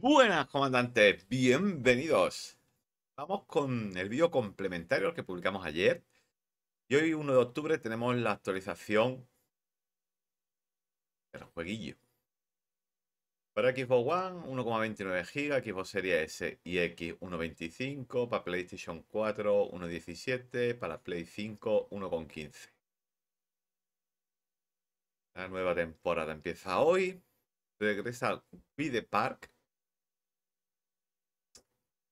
Buenas, comandantes. Bienvenidos Vamos con el vídeo complementario que publicamos ayer. Y hoy, 1 de octubre, tenemos la actualización del jueguillo. Para Xbox One, 1,29 GB, Xbox Series S y X, 1,25, para PlayStation 4, 1,17, para Play 5, 1,15. La nueva temporada empieza hoy. Regresa Pide Park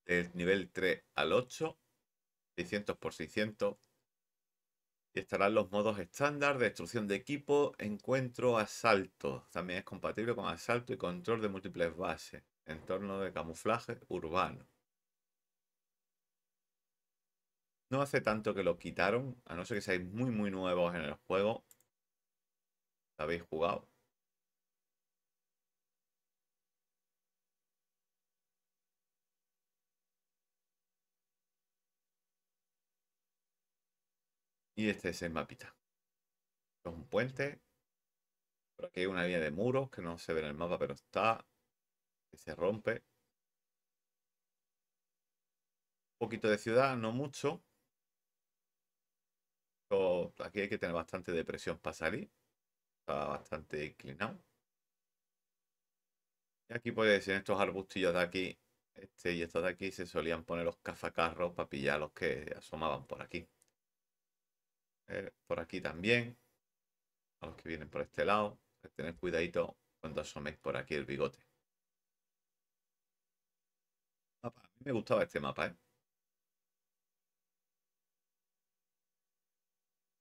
del nivel 3 al 8, 600 por 600. Y estarán los modos estándar, destrucción de equipo, encuentro, asalto. También es compatible con asalto y control de múltiples bases. Entorno de camuflaje urbano. No hace tanto que lo quitaron, a no ser que seáis muy muy nuevos en el juego. habéis jugado. Y este es el mapita. Es un puente. Por aquí hay una línea de muros que no se ve en el mapa, pero está. se rompe. Un poquito de ciudad, no mucho. aquí hay que tener bastante depresión para salir. Está bastante inclinado. Y aquí puedes en estos arbustillos de aquí, este y estos de aquí, se solían poner los cazacarros para pillar los que asomaban por aquí. Eh, por aquí también, a los que vienen por este lado, tened cuidadito cuando asoméis por aquí el bigote. me gustaba este mapa, ¿eh?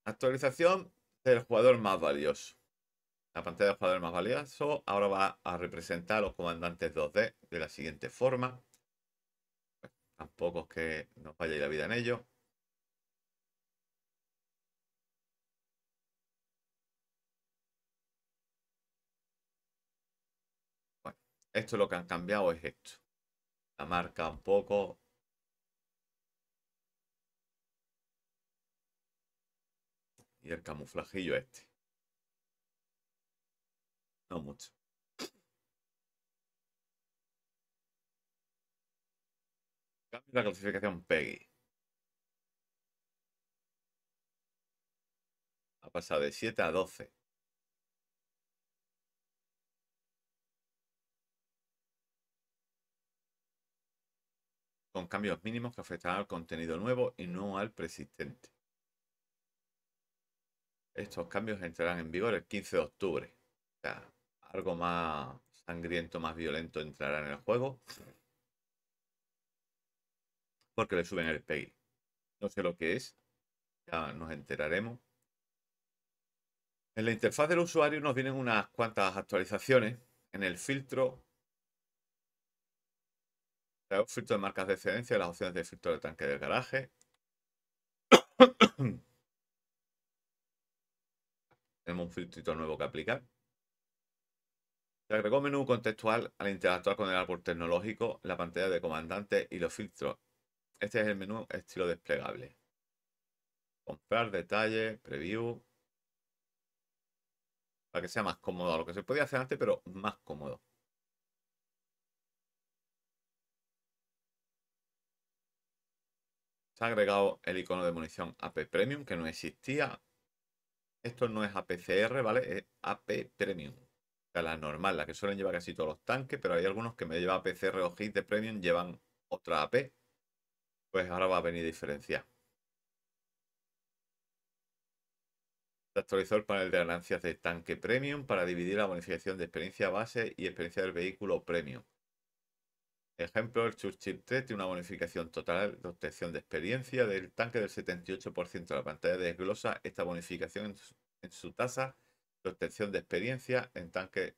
Actualización del jugador más valioso. La pantalla del jugador más valioso ahora va a representar a los comandantes 2D de la siguiente forma. Pues, Tampoco es que nos vaya la vida en ello. Esto lo que han cambiado es esto. La marca un poco. Y el camuflajillo este. No mucho. Cambio la clasificación Peggy. Ha pasado de 7 a 12. con cambios mínimos que afectarán al contenido nuevo y no al persistente. Estos cambios entrarán en vigor el 15 de octubre. O sea, algo más sangriento, más violento entrará en el juego. Porque le suben el PEGI. No sé lo que es. Ya nos enteraremos. En la interfaz del usuario nos vienen unas cuantas actualizaciones. En el filtro Filtro de marcas de excedencia, las opciones de filtro de tanque del garaje. Tenemos un filtro nuevo que aplicar. Se agregó un menú contextual al interactuar con el árbol tecnológico, la pantalla de comandante y los filtros. Este es el menú estilo desplegable. Comprar, detalle, preview. Para que sea más cómodo, lo que se podía hacer antes, pero más cómodo. agregado el icono de munición AP Premium que no existía. Esto no es APCR, ¿vale? Es AP Premium. la normal, la que suelen llevar casi todos los tanques, pero hay algunos que me lleva APCR o HIT de Premium, llevan otra AP. Pues ahora va a venir diferencia. Se actualizó el panel de ganancias de tanque Premium para dividir la bonificación de experiencia base y experiencia del vehículo Premium. Ejemplo, el Churchill 3 tiene una bonificación total de obtención de experiencia del tanque del 78%. La pantalla desglosa esta bonificación en su, tasa de obtención de experiencia en tanque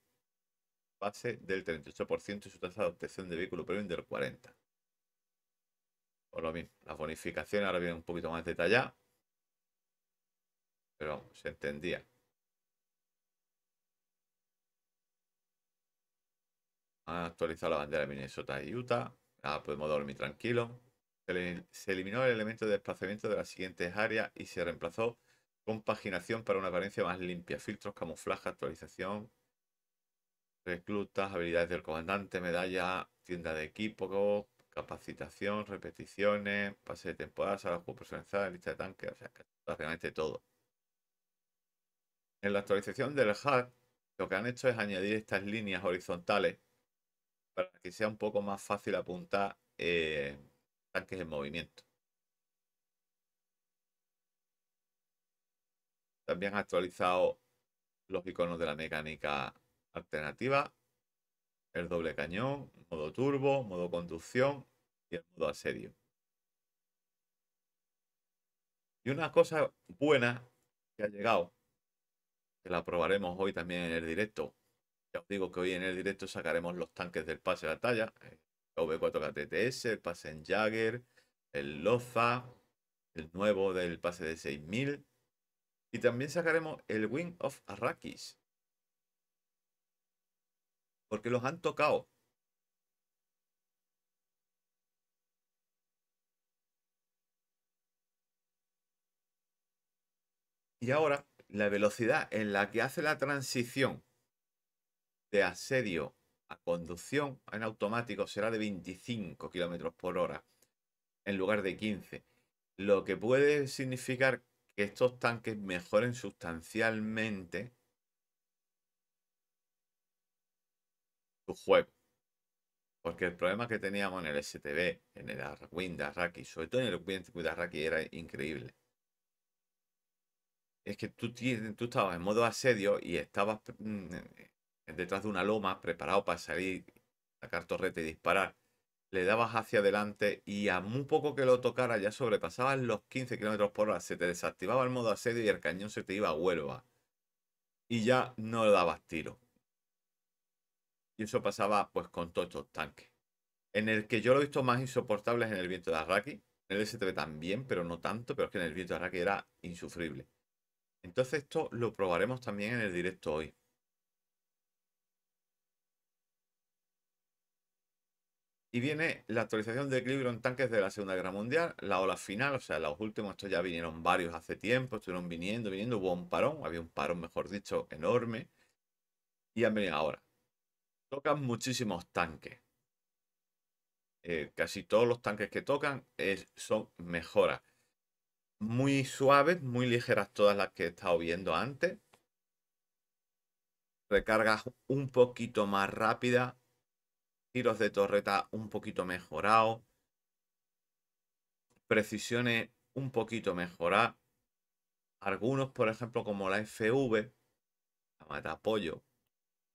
base del 38% y su tasa de obtención de vehículo premium del 40%. Por lo mismo, las bonificaciones ahora vienen un poquito más detalladas, pero se entendía. Han actualizado la bandera de Minnesota y Utah. Ahora podemos dormir tranquilo. Se eliminó el elemento de desplazamiento de las siguientes áreas y se reemplazó con paginación para una apariencia más limpia. Filtros, camuflaje, actualización, reclutas, habilidades del comandante, medalla, tienda de equipo, capacitación, repeticiones, pase de temporada, sala de juego personalizada, lista de tanques, o sea, prácticamente todo. En la actualización del HUD, lo que han hecho es añadir estas líneas horizontales para que sea un poco más fácil apuntar eh, tanques en movimiento. También ha actualizado los iconos de la mecánica alternativa, el doble cañón, modo turbo, modo conducción y el modo asedio. Y una cosa buena que ha llegado, que la probaremos hoy también en el directo, os digo que hoy en el directo sacaremos los tanques del pase de batalla. Eh, V4 KTTS, el pase en Jagger, el Loza, el nuevo del pase de 6000. Y también sacaremos el Wing of Arrakis. Porque los han tocado. Y ahora, la velocidad en la que hace la transición de asedio a conducción en automático será de 25 kilómetros por hora en lugar de 15, lo que puede significar que estos tanques mejoren sustancialmente tu juego. Porque el problema que teníamos en el STB, en el Windows y sobre todo en el Arwind era increíble. Es que tú, tú estabas en modo asedio y estabas mm, detrás de una loma, preparado para salir, sacar torreta y disparar, le dabas hacia adelante y a muy poco que lo tocara ya sobrepasaban los 15 km por hora, se te desactivaba el modo asedio y el cañón se te iba a Huelva. Y ya no le dabas tiro. Y eso pasaba pues con todos estos tanques. En el que yo lo he visto más insoportable es en el viento de Arraki. En el STB también, pero no tanto, pero es que en el viento de Arraki era insufrible. Entonces esto lo probaremos también en el directo hoy. Y viene la actualización de equilibrio en tanques de la Segunda Guerra Mundial, la ola final, o sea, los últimos, estos ya vinieron varios hace tiempo, estuvieron viniendo, viniendo, hubo un parón, había un parón, mejor dicho, enorme, y han venido ahora. Tocan muchísimos tanques. Eh, casi todos los tanques que tocan son mejoras. Muy suaves, muy ligeras todas las que he estado viendo antes. Recargas un poquito más rápida, tiros de torreta un poquito mejorado, precisiones un poquito mejoradas. Algunos, por ejemplo, como la FV, la apoyo.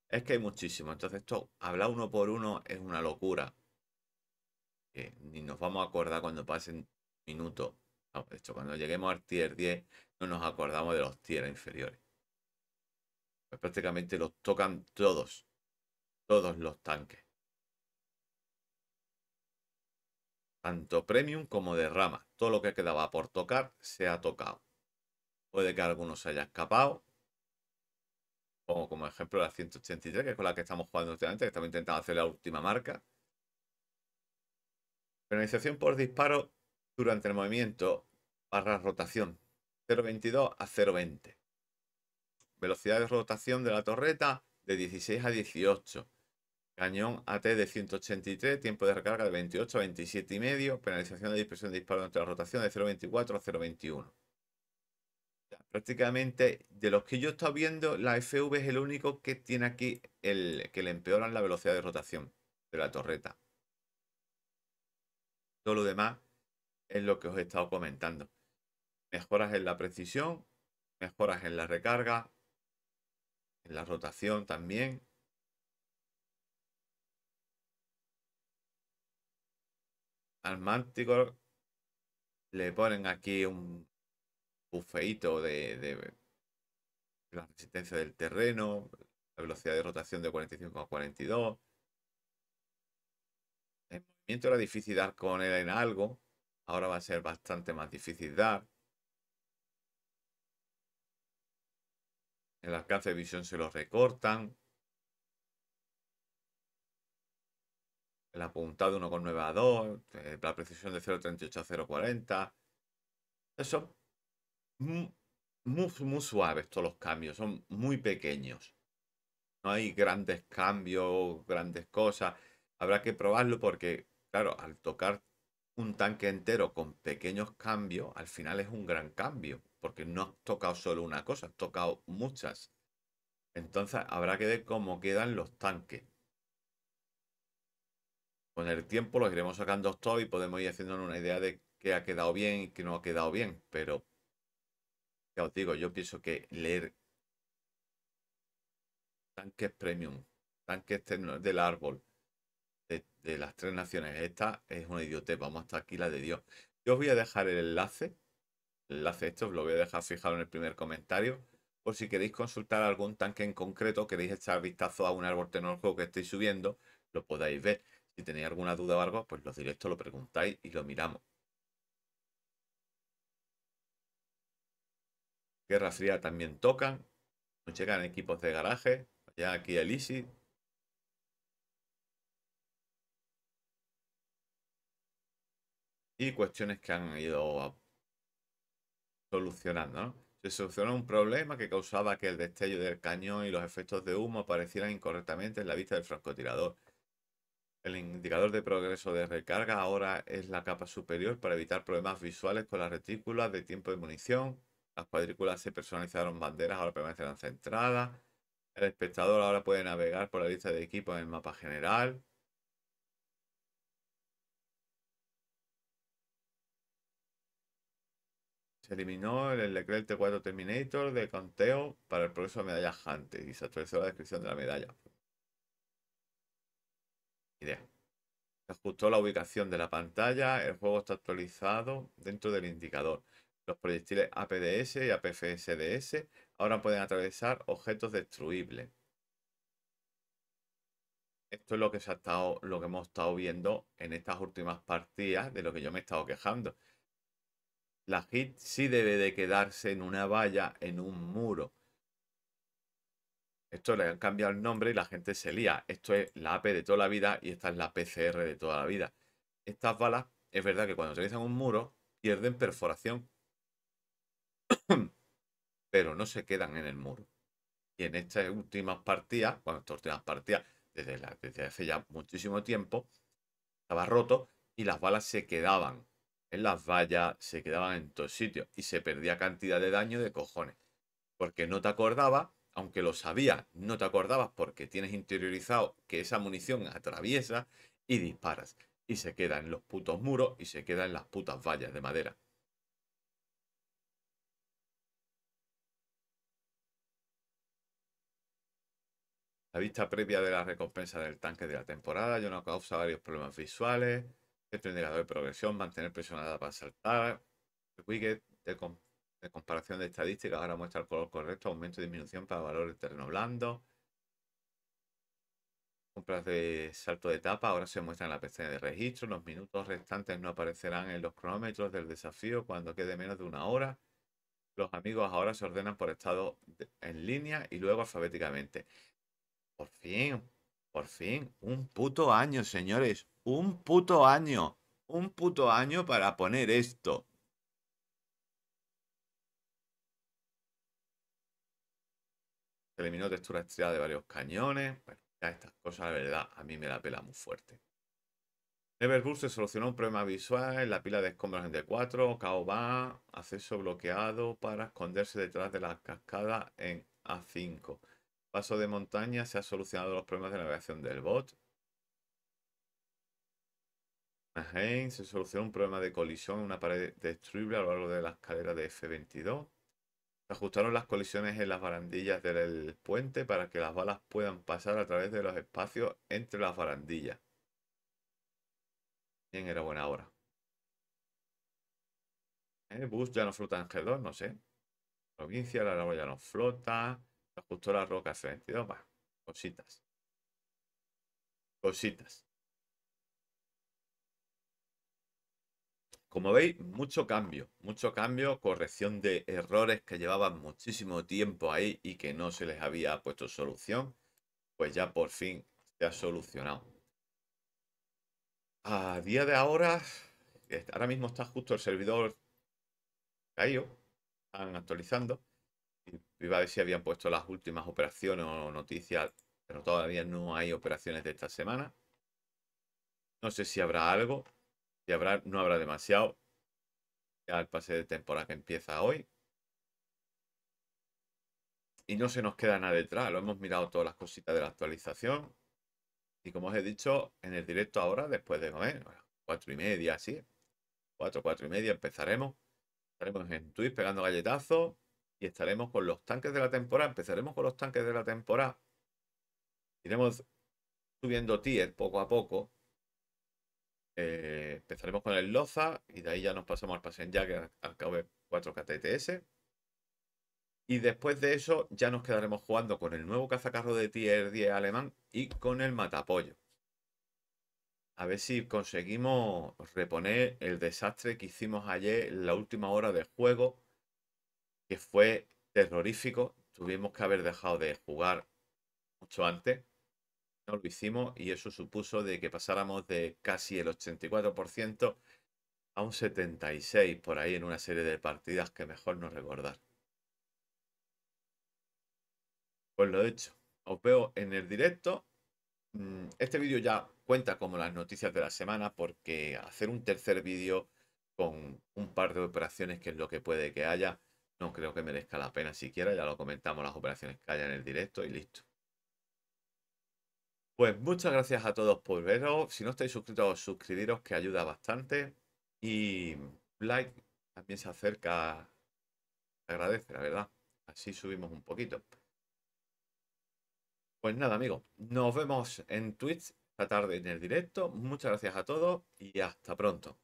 es que hay muchísimo. Entonces, esto, hablar uno por uno es una locura. ni nos vamos a acordar cuando pasen minutos. hecho, cuando lleguemos al tier 10, no nos acordamos de los tier inferiores. Pues prácticamente los tocan todos. Todos los tanques. tanto premium como derrama. Todo lo que quedaba por tocar se ha tocado. Puede que algunos se haya escapado. Pongo como ejemplo la 183, que es con la que estamos jugando últimamente, que estamos intentando hacer la última marca. Penalización por disparo durante el movimiento, barra rotación, 0.22 a 0.20. Velocidad de rotación de la torreta de 16 a 18. Cañón AT de 183, tiempo de recarga de 28 a 27 y medio, penalización de dispersión de disparo entre la rotación de 0.24 a 0.21. Prácticamente de los que yo he estado viendo, la FV es el único que tiene aquí el que le empeoran la velocidad de rotación de la torreta. Todo lo demás es lo que os he estado comentando. Mejoras en la precisión, mejoras en la recarga, en la rotación también, al Manticore le ponen aquí un bufeito de, la resistencia del terreno, la velocidad de rotación de 45 a 42. El movimiento era difícil dar con él en algo, ahora va a ser bastante más difícil dar. El alcance de visión se lo recortan. el apuntado 1,9 a 2, eh, la precisión de 0,38 a 0,40. Son muy, muy, muy suaves todos los cambios, son muy pequeños. No hay grandes cambios, grandes cosas. Habrá que probarlo porque, claro, al tocar un tanque entero con pequeños cambios, al final es un gran cambio, porque no has tocado solo una cosa, has tocado muchas. Entonces habrá que ver cómo quedan los tanques con el tiempo lo iremos sacando todo y podemos ir haciéndonos una idea de qué ha quedado bien y qué no ha quedado bien. Pero, ya os digo, yo pienso que leer tanques premium, tanques del árbol, de, las tres naciones, esta es una idiotez. Vamos hasta aquí la de Dios. Yo os voy a dejar el enlace. El enlace esto os lo voy a dejar fijado en el primer comentario. Por si queréis consultar algún tanque en concreto, queréis echar vistazo a un árbol tecnológico que estoy subiendo, lo podáis ver. Si tenéis alguna duda o algo, pues los directos lo preguntáis y lo miramos. Guerra Fría también tocan. Nos llegan equipos de garaje. Ya aquí el ISIS. Y cuestiones que han ido solucionando. Se solucionó un problema que causaba que el destello del cañón y los efectos de humo aparecieran incorrectamente en la vista del francotirador. El indicador de progreso de recarga ahora es la capa superior para evitar problemas visuales con las retículas de tiempo de munición. Las cuadrículas se personalizaron banderas, ahora permanecerán centradas. El espectador ahora puede navegar por la lista de equipos en el mapa general. Se eliminó el Leclerc T4 Terminator de conteo para el progreso de medallas Hunter y se actualizó la descripción de la medalla idea. Se ajustó la ubicación de la pantalla, el juego está actualizado dentro del indicador. Los proyectiles APDS y APFSDS ahora pueden atravesar objetos destruibles. Esto es lo que, se ha estado, lo que hemos estado viendo en estas últimas partidas de lo que yo me he estado quejando. La hit sí debe de quedarse en una valla, en un muro. Esto le han cambiado el nombre y la gente se lía. Esto es la AP de toda la vida y esta es la PCR de toda la vida. Estas balas, es verdad que cuando utilizan un muro, pierden perforación. pero no se quedan en el muro. Y en estas últimas partidas, bueno, estas últimas partidas, desde, la, hace ya muchísimo tiempo, estaba roto y las balas se quedaban en las vallas, se quedaban en todos sitios y se perdía cantidad de daño de cojones. Porque no te acordaba aunque lo sabía, no te acordabas porque tienes interiorizado que esa munición atraviesa y disparas. Y se queda en los putos muros y se queda en las putas vallas de madera. La vista previa de la recompensa del tanque de la temporada ya no causa varios problemas visuales. El este generador de progresión, mantener presionada para saltar. El wicket de comparación de estadísticas, ahora muestra el color correcto, aumento y disminución para valores de terreno blando. Compras de salto de etapa, ahora se muestra en la pestaña de registro. Los minutos restantes no aparecerán en los cronómetros del desafío cuando quede menos de una hora. Los amigos ahora se ordenan por estado en línea y luego alfabéticamente. Por fin, por fin, un puto año, señores. Un puto año. Un puto año para poner esto. eliminó textura estriada de varios cañones. Bueno, ya estas cosas, la verdad, a mí me la pela muy fuerte. Neverbull se solucionó un problema visual en la pila de escombros en D4, Kaoba, acceso bloqueado para esconderse detrás de la cascada en A5. Paso de montaña, se ha solucionado los problemas de navegación del bot. se solucionó un problema de colisión en una pared destruible a lo largo de la escalera de F22 ajustaron las colisiones en las barandillas del puente para que las balas puedan pasar a través de los espacios entre las barandillas. Bien, era buena hora? Bus ya no flota en G2, no sé. Provincia, la labor ya no flota. Ajustó las rocas 72, más Cositas. Cositas. Como veis, mucho cambio, mucho cambio, corrección de errores que llevaban muchísimo tiempo ahí y que no se les había puesto solución, pues ya por fin se ha solucionado. A día de ahora, ahora mismo está justo el servidor caído, están actualizando. Iba a ver si habían puesto las últimas operaciones o noticias, pero todavía no hay operaciones de esta semana. No sé si habrá algo, y habrá, no habrá demasiado. Ya el pase de temporada que empieza hoy. Y no se nos queda nada detrás. Lo hemos mirado todas las cositas de la actualización. Y como os he dicho, en el directo ahora, después de comer, cuatro y media, así. Cuatro, cuatro y media empezaremos. Estaremos en Twitch pegando galletazos. Y estaremos con los tanques de la temporada. Empezaremos con los tanques de la temporada. Iremos subiendo tier poco a poco. Eh, empezaremos con el Loza y de ahí ya nos pasamos al pasen Jack, al, al KB4 KTTS. Y después de eso ya nos quedaremos jugando con el nuevo cazacarro de tier 10 alemán y con el matapollo. A ver si conseguimos reponer el desastre que hicimos ayer en la última hora de juego, que fue terrorífico. Tuvimos que haber dejado de jugar mucho antes lo hicimos y eso supuso de que pasáramos de casi el 84% a un 76% por ahí en una serie de partidas que mejor no recordar. Pues lo he hecho. Os veo en el directo. Mm, este vídeo ya cuenta como las noticias de la semana porque hacer un tercer vídeo con un par de operaciones que es lo que puede que haya, no creo que merezca la pena siquiera. Ya lo comentamos las operaciones que haya en el directo y listo. Pues muchas gracias a todos por veros. Si no estáis suscritos, suscribiros que ayuda bastante. Y like también se acerca. agradece, la verdad. Así subimos un poquito. Pues nada, amigos. Nos vemos en Twitch esta tarde en el directo. Muchas gracias a todos y hasta pronto.